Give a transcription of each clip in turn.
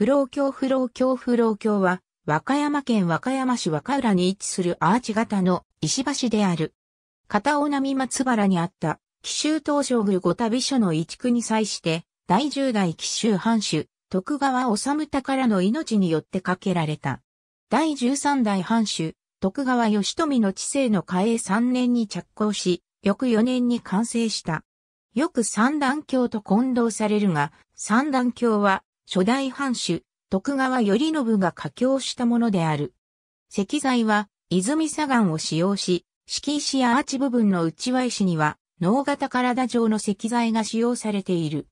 不老橋不老橋不老橋は、和歌山県和歌山市和歌浦に位置するアーチ型の石橋である。片尾波松原にあった、紀州東照宮御旅所の移築に際して、第十代紀州藩主、徳川治宝の命によってかけられた。第十三代藩主、徳川義富の治世の嘉永3年に着工し、翌4年に完成した。よく三段橋と混同されるが、三段橋は初代藩主、徳川頼信が架橋したものである。石材は、泉砂岩を使用し、敷石やアーチ部分の内輪石には、脳型体状の石材が使用されている。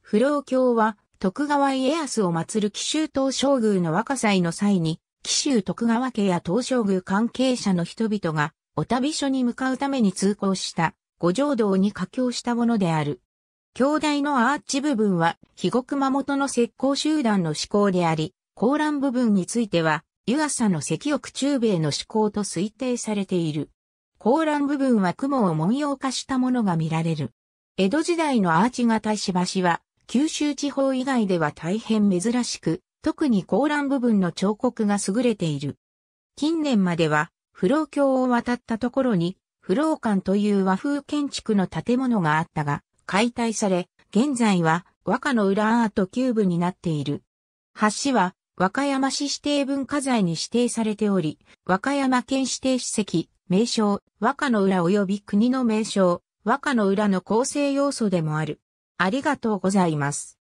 不老橋は、徳川家康を祀る紀州東照宮の若祭の際に、紀州徳川家や東照宮関係者の人々が、お旅所に向かうために通行した、五条道に架橋したものである。京大のアーチ部分は、肥後間元の石膏集団の思考であり、高欄部分については、湯浅の石翼中米の思考と推定されている。高欄部分は雲を文様化したものが見られる。江戸時代のアーチ型石橋は、九州地方以外では大変珍しく、特に高欄部分の彫刻が優れている。近年までは、不老橋を渡ったところに、不老館という和風建築の建物があったが、解体され、現在は和歌の裏アートキューブになっている。橋は和歌山市指定文化財に指定されており、和歌山県指定史跡、名称、和歌の裏及び国の名称、和歌の裏の構成要素でもある。ありがとうございます。